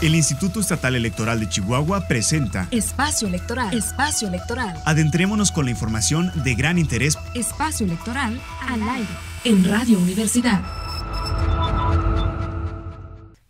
El Instituto Estatal Electoral de Chihuahua presenta Espacio Electoral. Espacio Electoral. Adentrémonos con la información de gran interés. Espacio Electoral al aire. En Radio Universidad.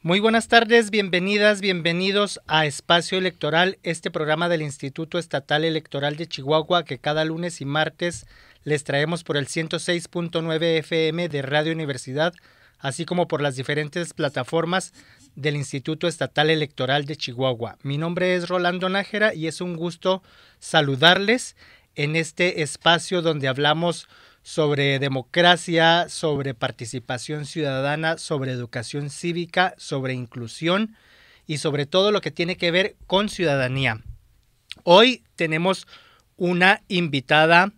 Muy buenas tardes, bienvenidas, bienvenidos a Espacio Electoral, este programa del Instituto Estatal Electoral de Chihuahua que cada lunes y martes les traemos por el 106.9 FM de Radio Universidad así como por las diferentes plataformas del Instituto Estatal Electoral de Chihuahua. Mi nombre es Rolando Nájera y es un gusto saludarles en este espacio donde hablamos sobre democracia, sobre participación ciudadana, sobre educación cívica, sobre inclusión y sobre todo lo que tiene que ver con ciudadanía. Hoy tenemos una invitada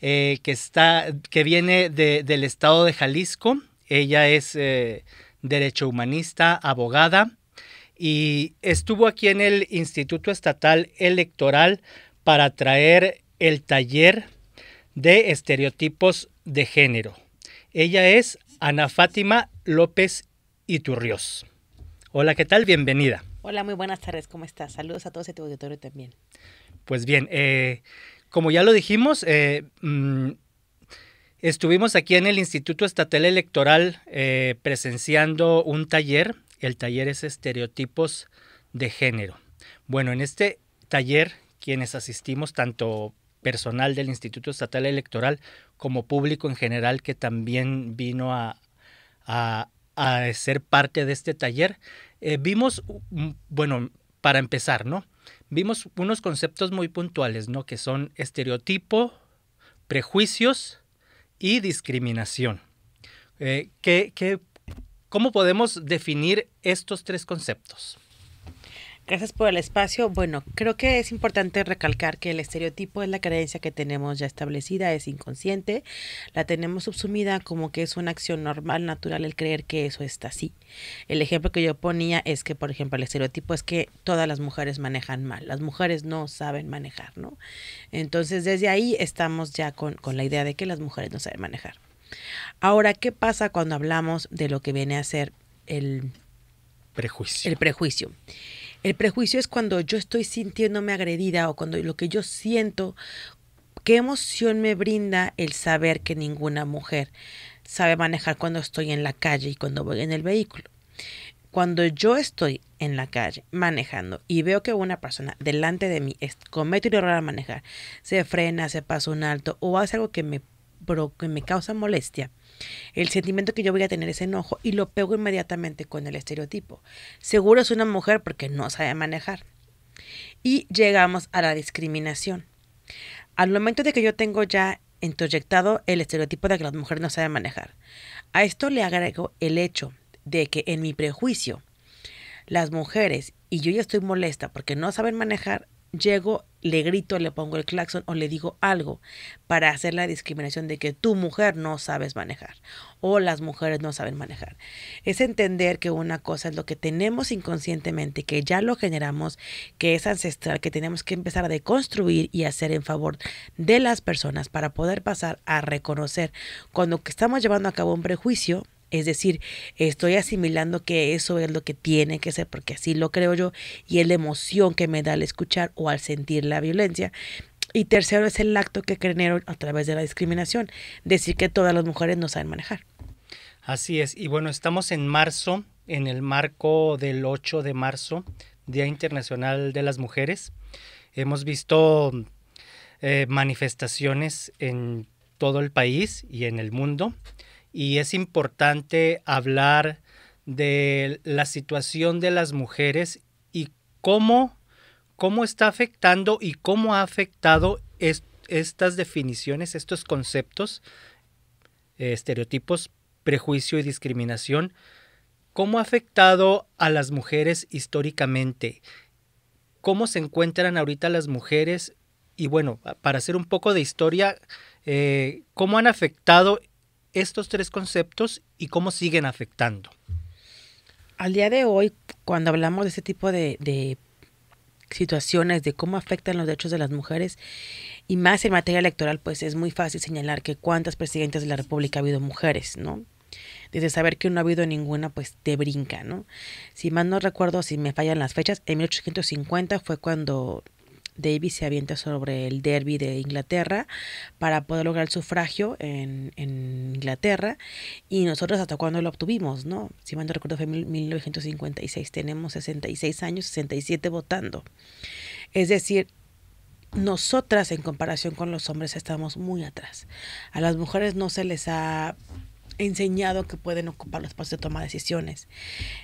eh, que, está, que viene del estado de Jalisco, ella es eh, derecho humanista, abogada y estuvo aquí en el Instituto Estatal Electoral para traer el taller de estereotipos de género. Ella es Ana Fátima López Iturrios. Hola, ¿qué tal? Bienvenida. Hola, muy buenas tardes, ¿cómo estás? Saludos a todos este auditorio también. Pues bien, eh, como ya lo dijimos, eh, mm, Estuvimos aquí en el Instituto Estatal Electoral eh, presenciando un taller. El taller es estereotipos de género. Bueno, en este taller, quienes asistimos, tanto personal del Instituto Estatal Electoral como público en general que también vino a, ser parte de este taller, eh, vimos, mm, bueno, para empezar, ¿no? Vimos unos conceptos muy puntuales, ¿no? Que son estereotipo, prejuicios, y discriminación. Eh, cómo podemos definir estos tres conceptos? Gracias por el espacio. Bueno, creo que es importante recalcar que el estereotipo es la creencia que tenemos ya establecida, es inconsciente, la tenemos subsumida como que es una acción normal, natural el creer que eso está así. El ejemplo que yo ponía es que, por ejemplo, el estereotipo es que todas las mujeres manejan mal, las mujeres no saben manejar, ¿no? Entonces, desde ahí estamos ya con, con la idea de que las mujeres no saben manejar. Ahora, ¿qué pasa cuando hablamos de lo que viene a ser el prejuicio? El prejuicio. El prejuicio es cuando yo estoy sintiéndome agredida o cuando lo que yo siento, qué emoción me brinda el saber que ninguna mujer sabe manejar cuando estoy en la calle y cuando voy en el vehículo. Cuando yo estoy en la calle manejando y veo que una persona delante de mí comete un error al manejar, se frena, se pasa un alto o hace algo que me, que me causa molestia, el sentimiento que yo voy a tener es enojo y lo pego inmediatamente con el estereotipo. Seguro es una mujer porque no sabe manejar. Y llegamos a la discriminación. Al momento de que yo tengo ya introyectado el estereotipo de que las mujeres no saben manejar, a esto le agrego el hecho de que en mi prejuicio, las mujeres, y yo ya estoy molesta porque no saben manejar, llego, le grito, le pongo el claxon o le digo algo para hacer la discriminación de que tu mujer no sabes manejar o las mujeres no saben manejar. Es entender que una cosa es lo que tenemos inconscientemente, que ya lo generamos, que es ancestral, que tenemos que empezar a deconstruir y hacer en favor de las personas para poder pasar a reconocer cuando estamos llevando a cabo un prejuicio es decir, estoy asimilando que eso es lo que tiene que ser, porque así lo creo yo, y es la emoción que me da al escuchar o al sentir la violencia. Y tercero es el acto que creen a través de la discriminación, decir que todas las mujeres no saben manejar. Así es, y bueno, estamos en marzo, en el marco del 8 de marzo, Día Internacional de las Mujeres. Hemos visto eh, manifestaciones en todo el país y en el mundo y es importante hablar de la situación de las mujeres y cómo, cómo está afectando y cómo ha afectado estas definiciones, estos conceptos, estereotipos, prejuicio y discriminación, cómo ha afectado a las mujeres históricamente, cómo se encuentran ahorita las mujeres y bueno, para hacer un poco de historia, eh, cómo han afectado estos tres conceptos y cómo siguen afectando? Al día de hoy, cuando hablamos de este tipo de, situaciones, de cómo afectan los derechos de las mujeres, y más en materia electoral, pues es muy fácil señalar que cuántas presidentes de la República ha habido mujeres, ¿no? Desde saber que no ha habido ninguna, pues te brinca, ¿no? Si más no recuerdo, si me fallan las fechas, en 1850 fue cuando Davis se avienta sobre el derby de Inglaterra para poder lograr el sufragio en, Inglaterra y nosotros hasta cuando lo obtuvimos, ¿no? Si mal no recuerdo fue 1956, tenemos 66 años, 67 votando. Es decir, nosotras en comparación con los hombres estamos muy atrás. A las mujeres no se les ha enseñado que pueden ocupar los puestos de toma de decisiones.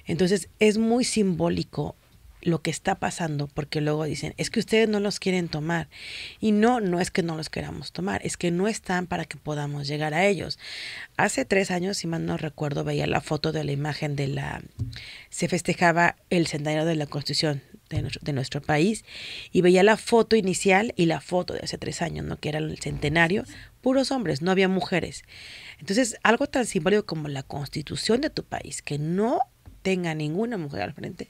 Entonces es muy simbólico lo que está pasando, porque luego dicen, es que ustedes no los quieren tomar. Y no, no es que no los queramos tomar, es que no están para que podamos llegar a ellos. Hace tres años, si mal no recuerdo, veía la foto de la imagen de la... Se festejaba el centenario de la Constitución de nuestro, país y veía la foto inicial y la foto de hace tres años, ¿no? Que era el centenario, puros hombres, no había mujeres. Entonces, algo tan simbólico como la constitución de tu país, que no tenga ninguna mujer al frente,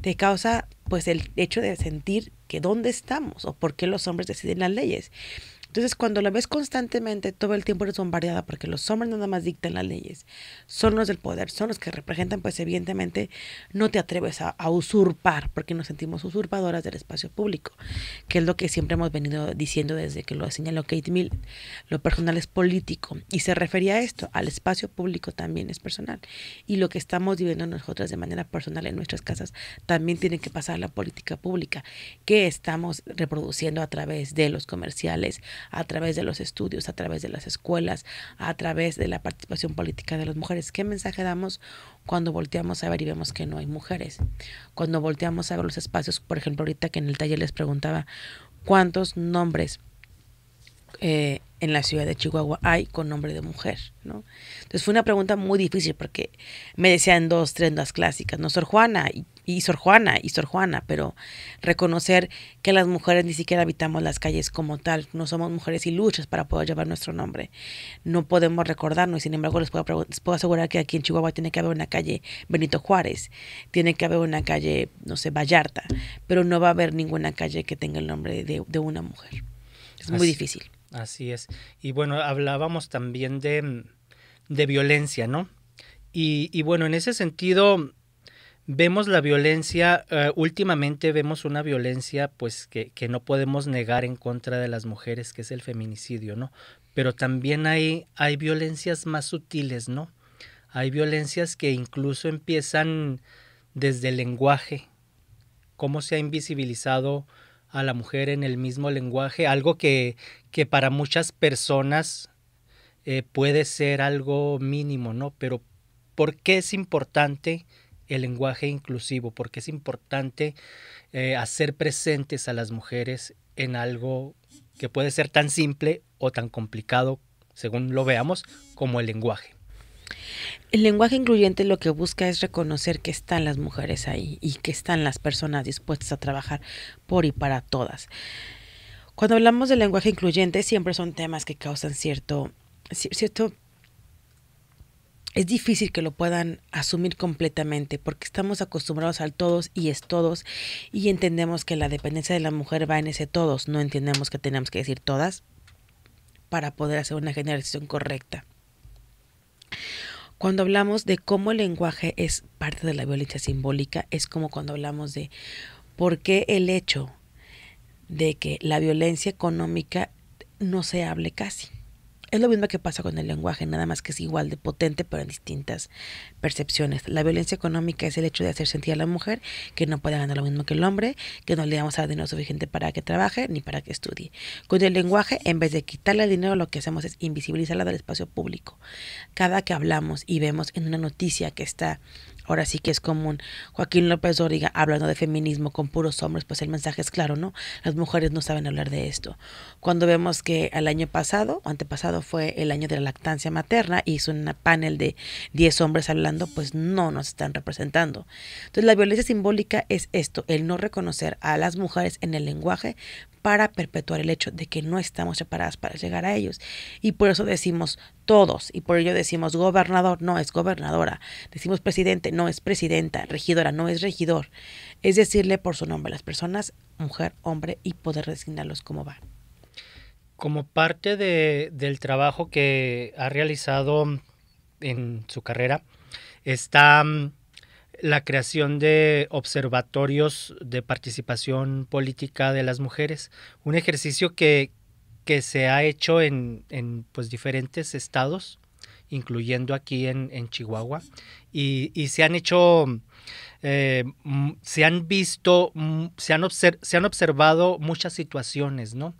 te causa pues el hecho de sentir que dónde estamos o por qué los hombres deciden las leyes. Entonces, cuando la ves constantemente, todo el tiempo eres bombardeada porque los hombres nada más dictan las leyes, son los del poder, son los que representan, pues evidentemente no te atreves a, usurpar porque nos sentimos usurpadoras del espacio público, que es lo que siempre hemos venido diciendo desde que lo señaló Kate Mill Lo personal es político y se refería a esto, al espacio público también es personal y lo que estamos viviendo nosotras de manera personal en nuestras casas también tiene que pasar a la política pública que estamos reproduciendo a través de los comerciales, a través de los estudios, a través de las escuelas, a través de la participación política de las mujeres. ¿Qué mensaje damos cuando volteamos a ver y vemos que no hay mujeres? Cuando volteamos a ver los espacios, por ejemplo, ahorita que en el taller les preguntaba cuántos nombres eh, en la ciudad de Chihuahua hay con nombre de mujer? ¿no? Entonces fue una pregunta muy difícil porque me decían dos trendas clásicas, no Sor Juana y, Sor Juana y Sor Juana, pero reconocer que las mujeres ni siquiera habitamos las calles como tal, no somos mujeres y luchas para poder llevar nuestro nombre, no podemos recordarnos sin embargo les puedo, asegurar que aquí en Chihuahua tiene que haber una calle Benito Juárez, tiene que haber una calle, no sé, Vallarta, pero no va a haber ninguna calle que tenga el nombre de, una mujer. Es muy difícil. Así es. Y bueno, hablábamos también mm, de, violencia, ¿no? Y, y, bueno, en ese sentido, vemos la violencia, eh, últimamente vemos una violencia pues que, que, no podemos negar en contra de las mujeres, que es el feminicidio, ¿no? Pero también hay, hay violencias más sutiles, ¿no? Hay violencias que incluso empiezan desde el lenguaje, cómo se ha invisibilizado a la mujer en el mismo lenguaje, algo que, para muchas personas eh, puede ser algo mínimo, ¿no? Pero ¿por qué es importante el lenguaje inclusivo? ¿Por qué es importante eh, hacer presentes a las mujeres en algo que puede ser tan simple o tan complicado, según lo veamos, como el lenguaje? El lenguaje incluyente lo que busca es reconocer que están las mujeres ahí y que están las personas dispuestas a trabajar por y para todas. Cuando hablamos de lenguaje incluyente siempre son temas que causan cierto, cierto es difícil que lo puedan asumir completamente porque estamos acostumbrados al todos y es todos y entendemos que la dependencia de la mujer va en ese todos, no entendemos que tenemos que decir todas para poder hacer una generación correcta. Cuando hablamos de cómo el lenguaje es parte de la violencia simbólica, es como cuando hablamos de por qué el hecho de que la violencia económica no se hable casi. Es lo mismo que pasa con el lenguaje, nada más que es igual de potente, pero en distintas percepciones. La violencia económica es el hecho de hacer sentir a la mujer que no puede ganar lo mismo que el hombre, que no le damos a dinero suficiente para que trabaje ni para que estudie. Con el lenguaje, en vez de quitarle el dinero, lo que hacemos es invisibilizarla del espacio público. Cada que hablamos y vemos en una noticia que está ahora sí que es común. Joaquín López Dóriga hablando de feminismo con puros hombres, pues el mensaje es claro, ¿no? Las mujeres no saben hablar de esto. Cuando vemos que el año pasado, o antepasado fue el año de la lactancia materna, hizo un panel de 10 hombres hablando, pues no nos están representando. Entonces la violencia simbólica es esto, el no reconocer a las mujeres en el lenguaje para perpetuar el hecho de que no estamos separadas para llegar a ellos. Y por eso decimos todos, y por ello decimos gobernador, no es gobernadora, decimos presidente, no es presidenta, regidora, no es regidor. Es decirle por su nombre a las personas, mujer, hombre, y poder designarlos como van. Como parte de, del trabajo que ha realizado en su carrera, está mm, la creación de observatorios de participación política de las mujeres, un ejercicio que, se ha hecho en, pues, diferentes estados, incluyendo aquí en, Chihuahua, y, se han hecho, eh, se han visto, se han, se han observado muchas situaciones, ¿no?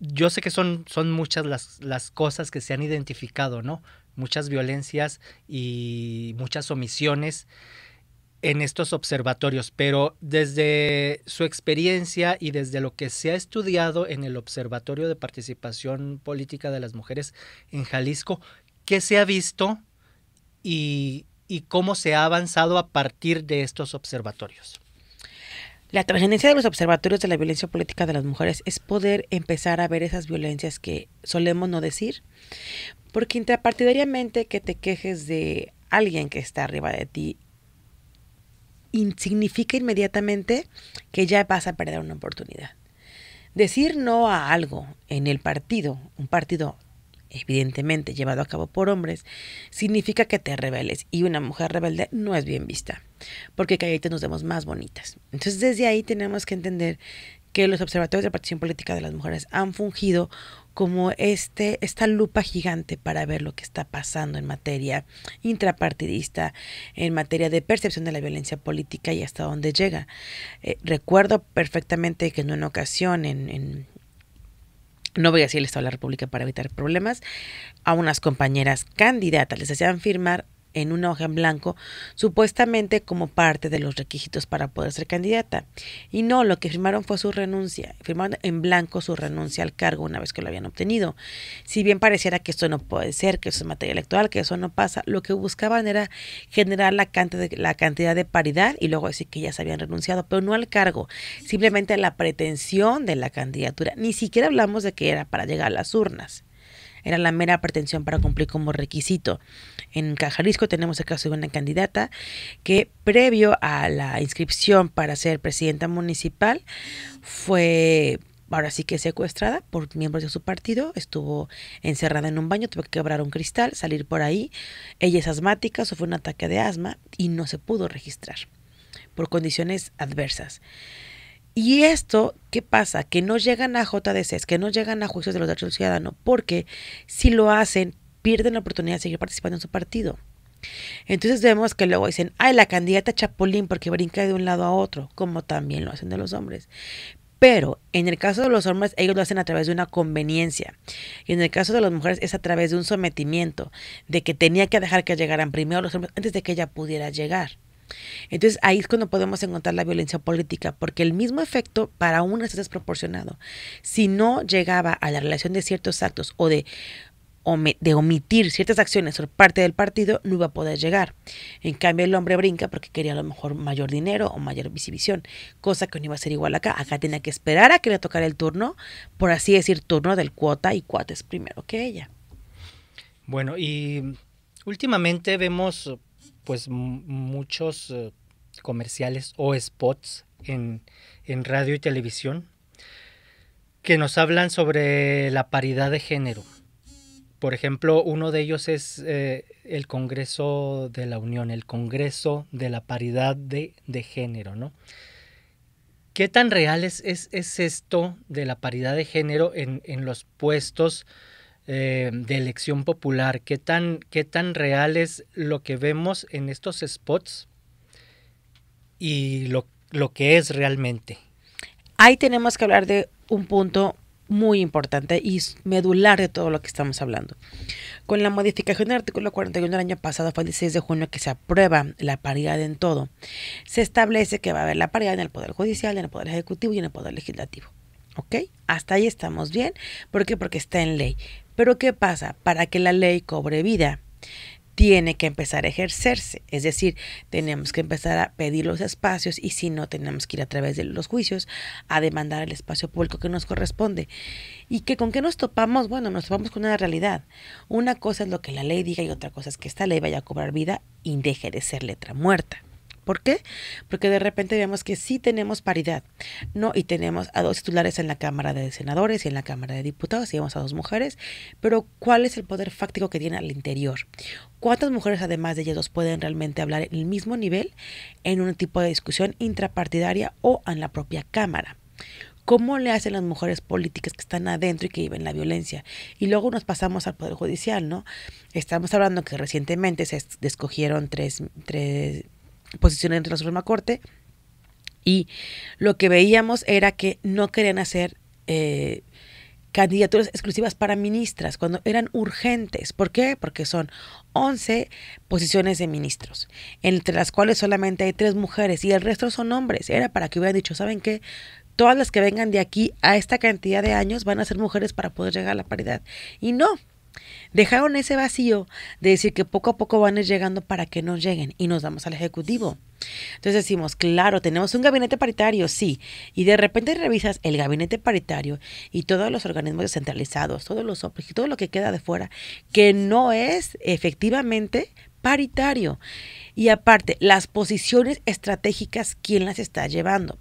Yo sé que son, son muchas las, las cosas que se han identificado, ¿no? muchas violencias y muchas omisiones en estos observatorios, pero desde su experiencia y desde lo que se ha estudiado en el Observatorio de Participación Política de las Mujeres en Jalisco, ¿qué se ha visto y, cómo se ha avanzado a partir de estos observatorios? La trascendencia de los observatorios de la violencia política de las mujeres es poder empezar a ver esas violencias que solemos no decir, porque intrapartidariamente que te quejes de alguien que está arriba de ti significa inmediatamente que ya vas a perder una oportunidad. Decir no a algo en el partido, un partido evidentemente llevado a cabo por hombres, significa que te rebeles y una mujer rebelde no es bien vista, porque calladitas nos vemos más bonitas. Entonces desde ahí tenemos que entender que los observatorios de participación política de las mujeres han fungido como este, esta lupa gigante para ver lo que está pasando en materia intrapartidista, en materia de percepción de la violencia política y hasta dónde llega. Eh, recuerdo perfectamente que en una ocasión en no voy a decir el Estado de la República para evitar problemas, a unas compañeras candidatas les hacían firmar en una hoja en blanco, supuestamente como parte de los requisitos para poder ser candidata. Y no, lo que firmaron fue su renuncia, firmaron en blanco su renuncia al cargo una vez que lo habían obtenido. Si bien pareciera que esto no puede ser, que eso es materia electoral, que eso no pasa, lo que buscaban era generar la cantidad de, la cantidad de paridad y luego decir que ya se habían renunciado, pero no al cargo, simplemente a la pretensión de la candidatura. Ni siquiera hablamos de que era para llegar a las urnas. Era la mera pretensión para cumplir como requisito. En Cajarisco tenemos el caso de una candidata que previo a la inscripción para ser presidenta municipal fue ahora sí que secuestrada por miembros de su partido, estuvo encerrada en un baño, tuvo que quebrar un cristal, salir por ahí. Ella es asmática, sufrió un ataque de asma y no se pudo registrar por condiciones adversas. Y esto, ¿qué pasa? Que no llegan a JDCs, que no llegan a juicios de los derechos del ciudadano, porque si lo hacen, pierden la oportunidad de seguir participando en su partido. Entonces vemos que luego dicen, ay, la candidata Chapulín porque brinca de un lado a otro, como también lo hacen de los hombres. Pero en el caso de los hombres, ellos lo hacen a través de una conveniencia. Y en el caso de las mujeres es a través de un sometimiento, de que tenía que dejar que llegaran primero los hombres antes de que ella pudiera llegar. Entonces ahí es cuando podemos encontrar la violencia política, porque el mismo efecto para una es desproporcionado. Si no llegaba a la relación de ciertos actos o de, de omitir ciertas acciones por parte del partido, no iba a poder llegar. En cambio, el hombre brinca porque quería a lo mejor mayor dinero o mayor visibilización, cosa que no iba a ser igual acá. Acá tenía que esperar a que le tocara el turno, por así decir, turno del cuota y cuates primero que ella. Bueno, y últimamente vemos pues muchos eh, comerciales o spots en, radio y televisión que nos hablan sobre la paridad de género. Por ejemplo, uno de ellos es eh, el Congreso de la Unión, el Congreso de la Paridad de, Género, ¿no? ¿Qué tan real es, esto de la paridad de género en los puestos eh, de elección popular, qué tan, qué tan real es lo que vemos en estos spots y lo, lo que es realmente. Ahí tenemos que hablar de un punto muy importante y medular de todo lo que estamos hablando. Con la modificación del artículo 41 del año pasado, fue el 16 de junio que se aprueba la paridad en todo. Se establece que va a haber la paridad en el Poder Judicial, en el Poder Ejecutivo y en el Poder Legislativo. ¿Ok? Hasta ahí estamos bien. ¿Por qué? Porque está en ley. Pero ¿qué pasa? Para que la ley cobre vida, tiene que empezar a ejercerse. Es decir, tenemos que empezar a pedir los espacios y si no, tenemos que ir a través de los juicios a demandar el espacio público que nos corresponde. ¿Y que con qué nos topamos? Bueno, nos topamos con una realidad. Una cosa es lo que la ley diga y otra cosa es que esta ley vaya a cobrar vida y deje de ser letra muerta. ¿Por qué? Porque de repente vemos que sí tenemos paridad, ¿no? Y tenemos a dos titulares en la Cámara de Senadores y en la Cámara de Diputados, y vemos a dos mujeres, pero ¿cuál es el poder fáctico que tiene al interior? ¿Cuántas mujeres, además de ellas, dos pueden realmente hablar en el mismo nivel en un tipo de discusión intrapartidaria o en la propia Cámara? cómo le hacen las mujeres políticas que están adentro y que viven la violencia. Y luego nos pasamos al Poder Judicial, ¿no? Estamos hablando que recientemente se escogieron tres, tres posiciones entre la Suprema Corte y lo que veíamos era que no querían hacer eh, candidaturas exclusivas para ministras cuando eran urgentes. ¿Por qué? Porque son 11 posiciones de ministros, entre las cuales solamente hay tres mujeres y el resto son hombres. Era para que hubieran dicho, ¿saben qué? Todas las que vengan de aquí a esta cantidad de años van a ser mujeres para poder llegar a la paridad. Y no, Dejaron ese vacío de decir que poco a poco van a ir llegando para que no lleguen y nos damos al Ejecutivo. Entonces decimos, claro, tenemos un gabinete paritario, sí, y de repente revisas el gabinete paritario y todos los organismos descentralizados, todos los todo lo que queda de fuera, que no es efectivamente paritario. Y aparte, las posiciones estratégicas, ¿quién las está llevando?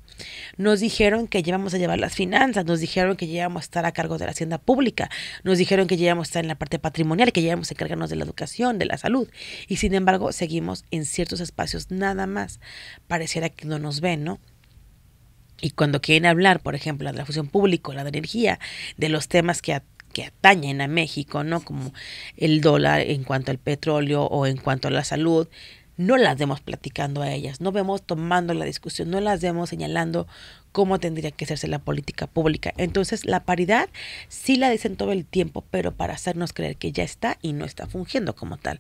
Nos dijeron que llevamos a llevar las finanzas, nos dijeron que llevamos a estar a cargo de la hacienda pública, nos dijeron que llevamos a estar en la parte patrimonial, que llevamos a encargarnos de la educación, de la salud. Y sin embargo, seguimos en ciertos espacios nada más. Pareciera que no nos ven, ¿no? Y cuando quieren hablar, por ejemplo, de la fusión pública, la de energía, de los temas que que atañen a México, ¿no? Como el dólar en cuanto al petróleo o en cuanto a la salud, no las vemos platicando a ellas, no vemos tomando la discusión, no las vemos señalando cómo tendría que hacerse la política pública. Entonces, la paridad sí la dicen todo el tiempo, pero para hacernos creer que ya está y no está fungiendo como tal.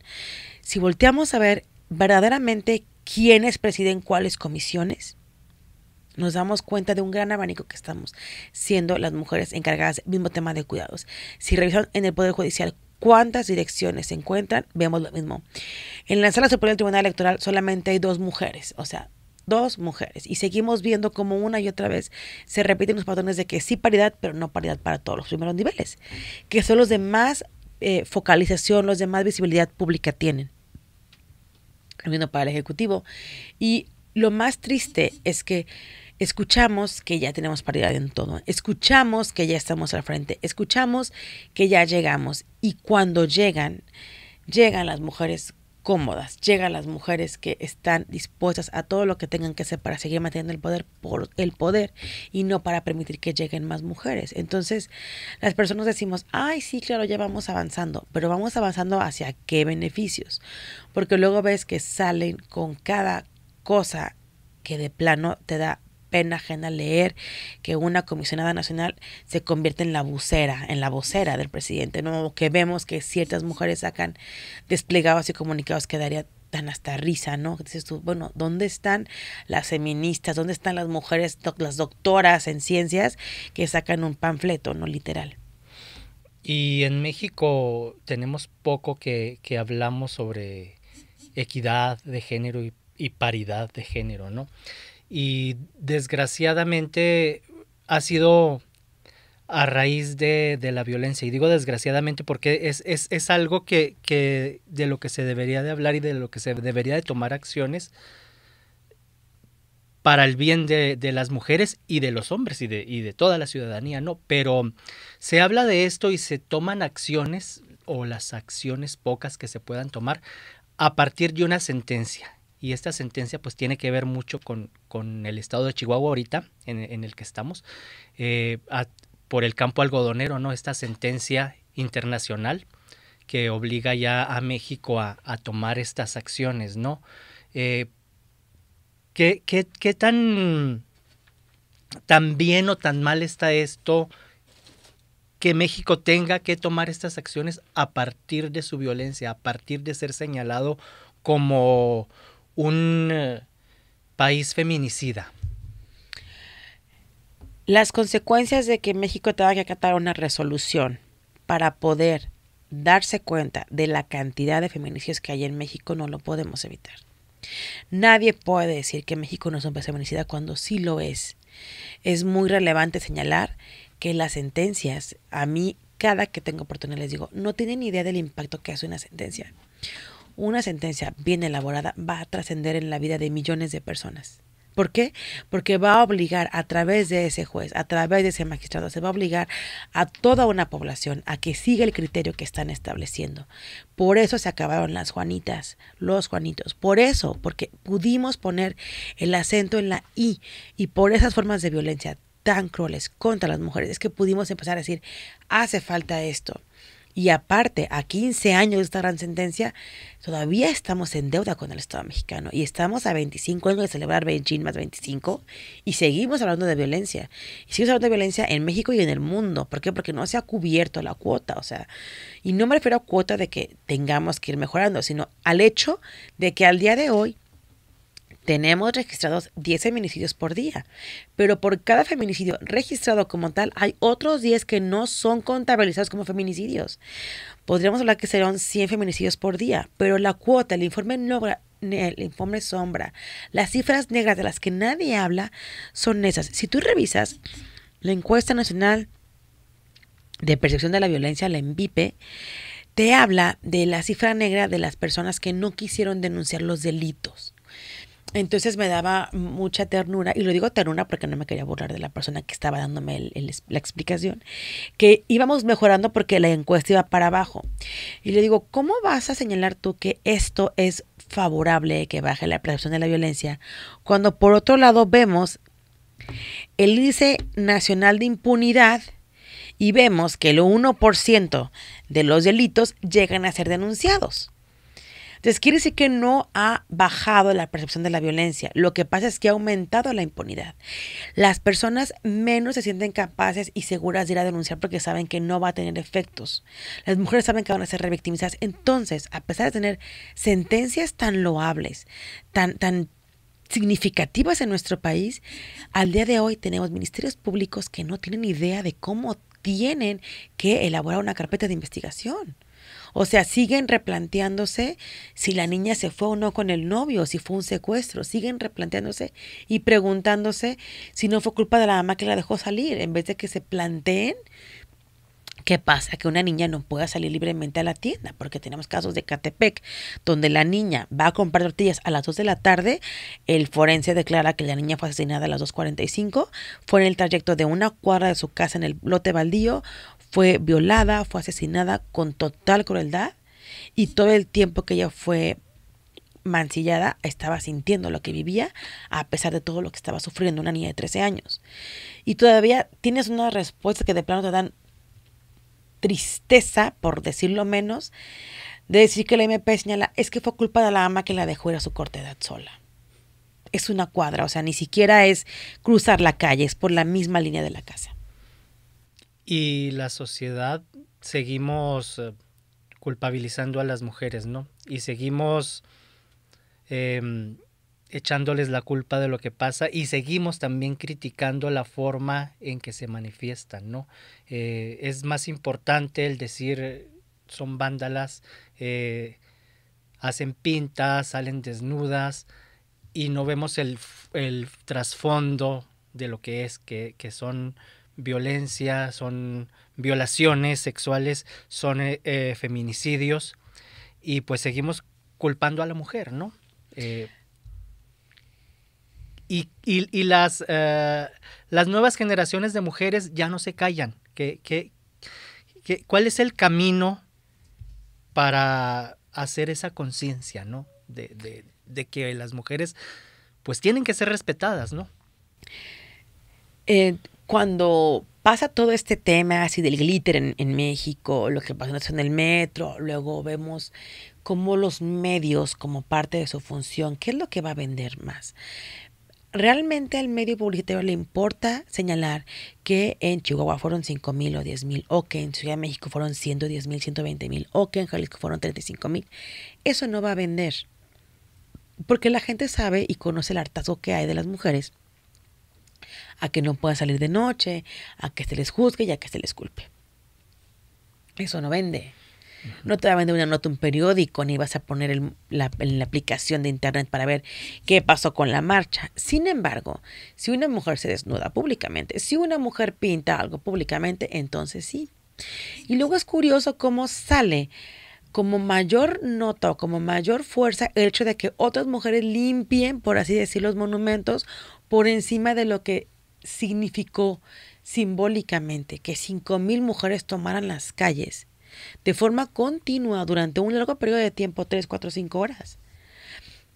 Si volteamos a ver verdaderamente quiénes presiden cuáles comisiones, nos damos cuenta de un gran abanico que estamos siendo las mujeres encargadas del mismo tema de cuidados. Si revisan en el Poder Judicial cuántas direcciones se encuentran, vemos lo mismo. En la sala superior del Tribunal Electoral solamente hay dos mujeres, o sea, dos mujeres. Y seguimos viendo como una y otra vez se repiten los patrones de que sí paridad, pero no paridad para todos los primeros niveles, que son los de más eh, focalización, los de más visibilidad pública tienen. mismo para el Ejecutivo. Y lo más triste es que Escuchamos que ya tenemos paridad en todo. Escuchamos que ya estamos al frente. Escuchamos que ya llegamos. Y cuando llegan, llegan las mujeres cómodas, llegan las mujeres que están dispuestas a todo lo que tengan que hacer para seguir manteniendo el poder por el poder y no para permitir que lleguen más mujeres. Entonces, las personas decimos, ay, sí, claro, ya vamos avanzando, pero vamos avanzando hacia qué beneficios, porque luego ves que salen con cada cosa que de plano te da pena ajena leer que una comisionada nacional se convierte en la vocera, en la vocera del presidente, ¿no? Que vemos que ciertas mujeres sacan desplegados y comunicados que daría tan hasta risa, ¿no? Dices tú, bueno, ¿dónde están las feministas? ¿Dónde están las mujeres, las doctoras en ciencias que sacan un panfleto, ¿no? Literal. Y en México tenemos poco que, hablamos sobre equidad de género y paridad de género, ¿no? y desgraciadamente ha sido a raíz de, la violencia. Y digo desgraciadamente porque es, algo que, de lo que se debería de hablar y de lo que se debería de tomar acciones para el bien de, las mujeres y de los hombres y de, y de toda la ciudadanía, ¿no? Pero se habla de esto y se toman acciones o las acciones pocas que se puedan tomar a partir de una sentencia y esta sentencia pues tiene que ver mucho con, el estado de Chihuahua ahorita en, el que estamos, eh, por el campo algodonero, ¿no? Esta sentencia internacional que obliga ya a México a, tomar estas acciones, ¿no? Eh, ¿qué, qué, tan, tan bien o tan mal está esto que México tenga que tomar estas acciones a partir de su violencia, a partir de ser señalado como, un eh, país feminicida? Las consecuencias de que México tenga que acatar una resolución para poder darse cuenta de la cantidad de feminicidios que hay en México no lo podemos evitar. Nadie puede decir que México no es un país feminicida cuando sí lo es. Es muy relevante señalar que las sentencias, a mí cada que tengo oportunidad les digo, no tienen idea del impacto que hace una sentencia una sentencia bien elaborada va a trascender en la vida de millones de personas. ¿Por qué? Porque va a obligar a través de ese juez, a través de ese magistrado, se va a obligar a toda una población a que siga el criterio que están estableciendo. Por eso se acabaron las Juanitas, los Juanitos. Por eso, porque pudimos poner el acento en la I y por esas formas de violencia tan crueles contra las mujeres, es que pudimos empezar a decir, hace falta esto y aparte, a 15 años de esta gran sentencia, todavía estamos en deuda con el Estado mexicano y estamos a 25 años de celebrar Beijing más 25 y seguimos hablando de violencia. Y seguimos hablando de violencia en México y en el mundo. ¿Por qué? Porque no se ha cubierto la cuota, o sea, y no me refiero a cuota de que tengamos que ir mejorando, sino al hecho de que al día de hoy tenemos registrados 10 feminicidios por día, pero por cada feminicidio registrado como tal hay otros 10 que no son contabilizados como feminicidios. Podríamos hablar que serán 100 feminicidios por día, pero la cuota, el informe no, el informe sombra, las cifras negras de las que nadie habla son esas. Si tú revisas la encuesta nacional de percepción de la violencia, la ENVIPE, te habla de la cifra negra de las personas que no quisieron denunciar los delitos. Entonces me daba mucha ternura, y lo digo ternura porque no me quería burlar de la persona que estaba dándome la explicación, que íbamos mejorando porque la encuesta iba para abajo. Y le digo, ¿cómo vas a señalar tú que esto es favorable, que baje la percepción de la violencia, cuando por otro lado vemos el índice nacional de impunidad y vemos que el 1% de los delitos llegan a ser denunciados? Entonces, quiere decir que no ha bajado la percepción de la violencia. Lo que pasa es que ha aumentado la impunidad. Las personas menos se sienten capaces y seguras de ir a denunciar porque saben que no va a tener efectos. Las mujeres saben que van a ser revictimizadas. Entonces, a pesar de tener sentencias tan loables, tan, tan significativas en nuestro país, al día de hoy tenemos ministerios públicos que no tienen idea de cómo tienen que elaborar una carpeta de investigación. O sea, siguen replanteándose si la niña se fue o no con el novio, si fue un secuestro. Siguen replanteándose y preguntándose si no fue culpa de la mamá que la dejó salir, en vez de que se planteen ¿Qué pasa? Que una niña no pueda salir libremente a la tienda, porque tenemos casos de Catepec, donde la niña va a comprar tortillas a las 2 de la tarde, el forense declara que la niña fue asesinada a las 2.45, fue en el trayecto de una cuadra de su casa en el lote baldío, fue violada, fue asesinada con total crueldad y todo el tiempo que ella fue mancillada estaba sintiendo lo que vivía a pesar de todo lo que estaba sufriendo una niña de 13 años. Y todavía tienes una respuesta que de plano te dan tristeza, por decirlo menos, de decir que la MP señala es que fue culpa de la ama que la dejó ir a su corta edad sola. Es una cuadra, o sea, ni siquiera es cruzar la calle, es por la misma línea de la casa. Y la sociedad seguimos eh, culpabilizando a las mujeres, ¿no? Y seguimos em, echándoles la culpa de lo que pasa y seguimos también criticando la forma en que se manifiestan, ¿no? Eh, es más importante el decir eh, son vándalas, hacen pintas, salen desnudas y no vemos el, el trasfondo de lo que es, que, que son violencia, son violaciones sexuales, son eh, eh, feminicidios y pues seguimos culpando a la mujer, ¿no? Eh, y, las, las nuevas generaciones de mujeres ya no se callan. ¿Qué, cuál es el camino para hacer esa conciencia, ¿no? De, que las mujeres pues tienen que ser respetadas, ¿no? Eh, cuando pasa todo este tema así del glitter en, en México, lo que pasa en el metro, luego vemos cómo los medios como parte de su función, ¿qué es lo que va a vender más? realmente al medio publicitario le importa señalar que en Chihuahua fueron 5,000 mil o 10,000, mil, o que en Ciudad de México fueron 110 mil, 120 mil, o que en Jalisco fueron 35 mil. Eso no va a vender. Porque la gente sabe y conoce el hartazgo que hay de las mujeres a que no pueda salir de noche, a que se les juzgue y a que se les culpe. Eso no vende. No te va a vender una nota, un periódico, ni vas a poner en la aplicación de internet para ver qué pasó con la marcha. Sin embargo, si una mujer se desnuda públicamente, si una mujer pinta algo públicamente, entonces sí. Y luego es curioso cómo sale como mayor nota o como mayor fuerza el hecho de que otras mujeres limpien, por así decir, los monumentos por encima de lo que significó simbólicamente que 5.000 mujeres tomaran las calles de forma continua durante un largo periodo de tiempo, 3, 4, 5 horas.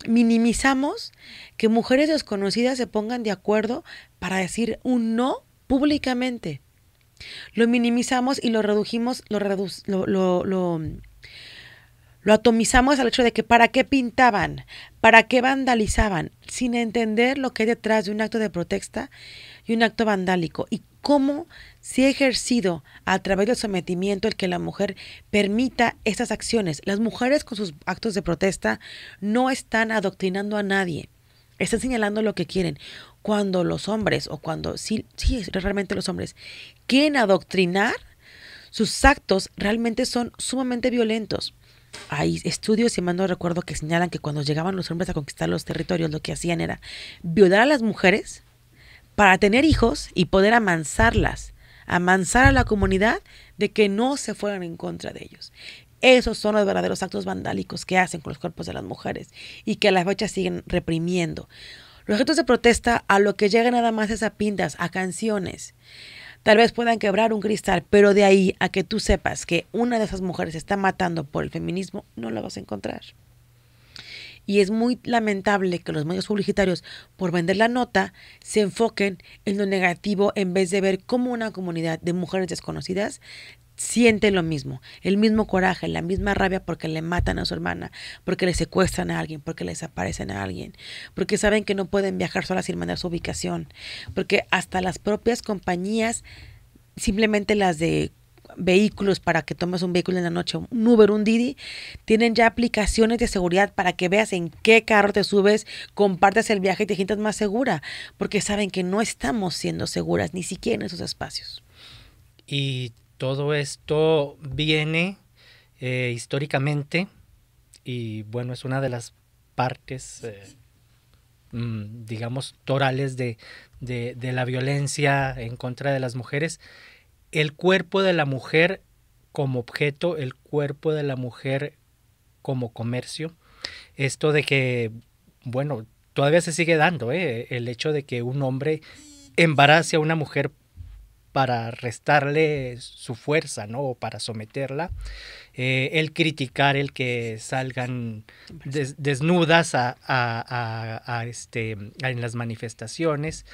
Minimizamos que mujeres desconocidas se pongan de acuerdo para decir un no públicamente. Lo minimizamos y lo redujimos, lo, lo, lo, lo atomizamos al hecho de que para qué pintaban, para qué vandalizaban, sin entender lo que hay detrás de un acto de protesta y un acto vandálico y cómo se ha ejercido a través del sometimiento el que la mujer permita estas acciones. Las mujeres con sus actos de protesta no están adoctrinando a nadie, están señalando lo que quieren. Cuando los hombres, o cuando sí, sí, realmente los hombres, quieren adoctrinar, sus actos realmente son sumamente violentos. Hay estudios, si mal no recuerdo, que señalan que cuando llegaban los hombres a conquistar los territorios, lo que hacían era violar a las mujeres, para tener hijos y poder amansarlas, amansar a la comunidad de que no se fueran en contra de ellos. Esos son los verdaderos actos vandálicos que hacen con los cuerpos de las mujeres y que a la fecha siguen reprimiendo. Los actos de protesta a lo que llega nada más es a pintas, a canciones. Tal vez puedan quebrar un cristal, pero de ahí a que tú sepas que una de esas mujeres está matando por el feminismo, no la vas a encontrar. Y es muy lamentable que los medios publicitarios, por vender la nota, se enfoquen en lo negativo en vez de ver cómo una comunidad de mujeres desconocidas siente lo mismo, el mismo coraje, la misma rabia porque le matan a su hermana, porque le secuestran a alguien, porque le desaparecen a alguien, porque saben que no pueden viajar solas sin mandar su ubicación, porque hasta las propias compañías, simplemente las de vehículos para que tomes un vehículo en la noche, un Uber, un Didi, tienen ya aplicaciones de seguridad para que veas en qué carro te subes, compartas el viaje y te sientas más segura, porque saben que no estamos siendo seguras ni siquiera en esos espacios. Y todo esto viene eh, históricamente y bueno, es una de las partes, eh, mm, digamos, torales de, de, de la violencia en contra de las mujeres el cuerpo de la mujer como objeto, el cuerpo de la mujer como comercio. Esto de que, bueno, todavía se sigue dando, ¿eh? el hecho de que un hombre embarace a una mujer para restarle su fuerza, ¿no? O para someterla. Eh, el criticar el que salgan desnudas a, este, en las manifestaciones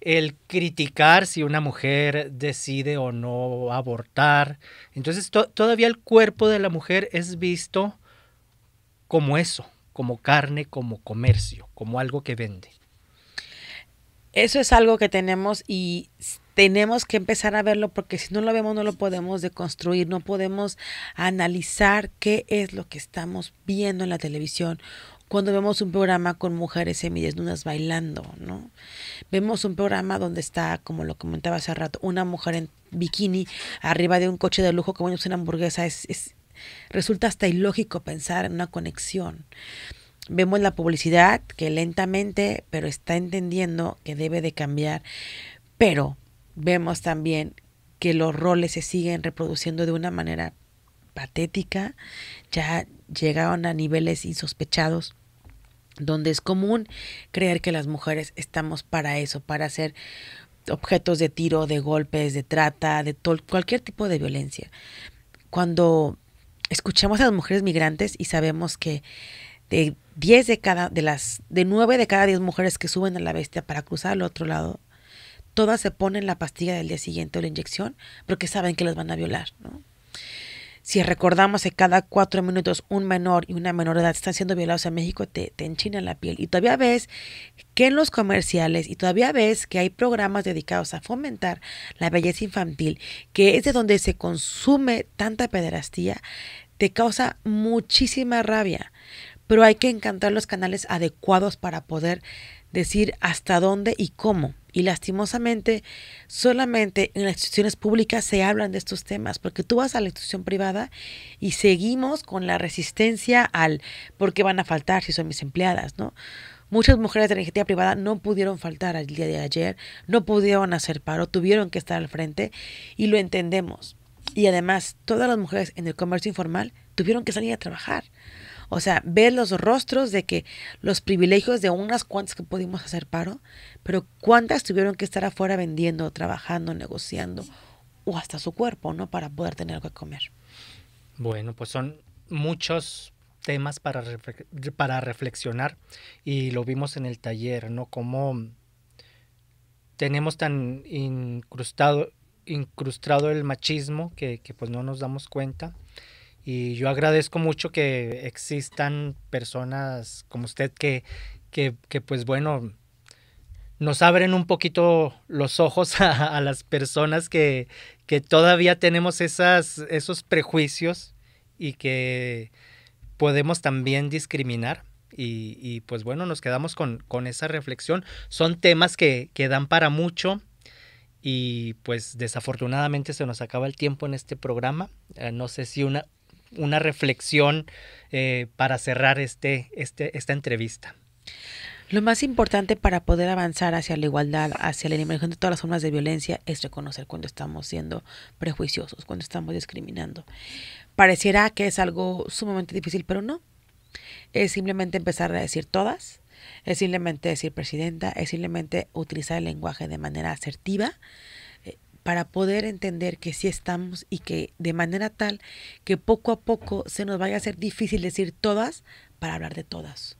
el criticar si una mujer decide o no abortar. Entonces todavía el cuerpo de la mujer es visto como eso, como carne, como comercio, como algo que vende. Eso es algo que tenemos y tenemos que empezar a verlo porque si no lo vemos no lo podemos deconstruir, no podemos analizar qué es lo que estamos viendo en la televisión cuando vemos un programa con mujeres semidesnudas bailando, ¿no? Vemos un programa donde está, como lo comentaba hace rato, una mujer en bikini arriba de un coche de lujo que bueno es una hamburguesa, es, resulta hasta ilógico pensar en una conexión. Vemos la publicidad que lentamente, pero está entendiendo que debe de cambiar, pero vemos también que los roles se siguen reproduciendo de una manera patética, ya llegaron a niveles insospechados donde es común creer que las mujeres estamos para eso, para ser objetos de tiro, de golpes, de trata, de cualquier tipo de violencia. Cuando escuchamos a las mujeres migrantes y sabemos que de 10 de cada de las de 9 de cada 10 mujeres que suben a la bestia para cruzar al otro lado, todas se ponen la pastilla del día siguiente o la inyección porque saben que las van a violar, ¿no? si recordamos que cada cuatro minutos un menor y una menor edad están siendo violados en México, te, te enchina la piel. Y todavía ves que en los comerciales y todavía ves que hay programas dedicados a fomentar la belleza infantil, que es de donde se consume tanta pederastía, te causa muchísima rabia pero hay que encantar los canales adecuados para poder decir hasta dónde y cómo. Y lastimosamente, solamente en las instituciones públicas se hablan de estos temas, porque tú vas a la institución privada y seguimos con la resistencia al por qué van a faltar si son mis empleadas, ¿no? Muchas mujeres de la iniciativa privada no pudieron faltar al día de ayer, no pudieron hacer paro, tuvieron que estar al frente y lo entendemos. Y además, todas las mujeres en el comercio informal tuvieron que salir a trabajar. O sea, ver los rostros de que los privilegios de unas cuantas que pudimos hacer paro, pero cuántas tuvieron que estar afuera vendiendo, trabajando, negociando o hasta su cuerpo, ¿no? Para poder tener algo que comer. Bueno, pues son muchos temas para, para reflexionar y lo vimos en el taller, ¿no? Cómo tenemos tan incrustado, incrustado el machismo que, que pues no nos damos cuenta y yo agradezco mucho que existan personas como usted que, que, pues bueno, nos abren un poquito los ojos a, las personas que, todavía tenemos esas, esos prejuicios y que podemos también discriminar. Y, pues bueno, nos quedamos con, esa reflexión. Son temas que, dan para mucho y pues desafortunadamente se nos acaba el tiempo en este programa. Eh, no sé si una, una reflexión eh, para cerrar este, este, esta entrevista? Lo más importante para poder avanzar hacia la igualdad, hacia la eliminación de todas las formas de violencia, es reconocer cuando estamos siendo prejuiciosos, cuando estamos discriminando. Pareciera que es algo sumamente difícil, pero no. Es simplemente empezar a decir todas, es simplemente decir presidenta, es simplemente utilizar el lenguaje de manera asertiva, para poder entender que sí estamos y que de manera tal que poco a poco se nos vaya a ser difícil decir todas para hablar de todas.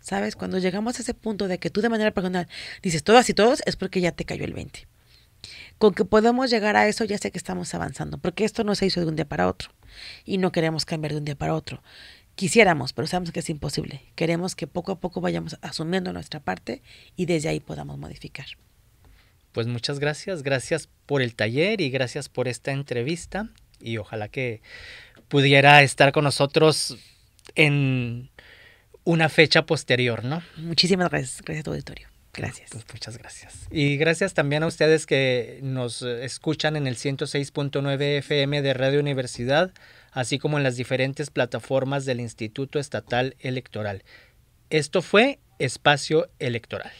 ¿Sabes? Cuando llegamos a ese punto de que tú de manera personal dices todas y todos es porque ya te cayó el 20. Con que podamos llegar a eso ya sé que estamos avanzando, porque esto no se hizo de un día para otro y no queremos cambiar de un día para otro. Quisiéramos, pero sabemos que es imposible. Queremos que poco a poco vayamos asumiendo nuestra parte y desde ahí podamos modificar pues muchas gracias, gracias por el taller y gracias por esta entrevista y ojalá que pudiera estar con nosotros en una fecha posterior, ¿no? Muchísimas gracias, gracias a tu auditorio. Gracias. Pues muchas gracias. Y gracias también a ustedes que nos escuchan en el 106.9 FM de Radio Universidad, así como en las diferentes plataformas del Instituto Estatal Electoral. Esto fue Espacio Electoral.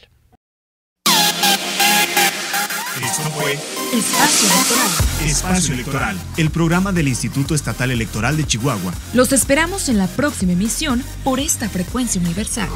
Espacio Electoral. Espacio Electoral, el programa del Instituto Estatal Electoral de Chihuahua. Los esperamos en la próxima emisión por esta frecuencia universal.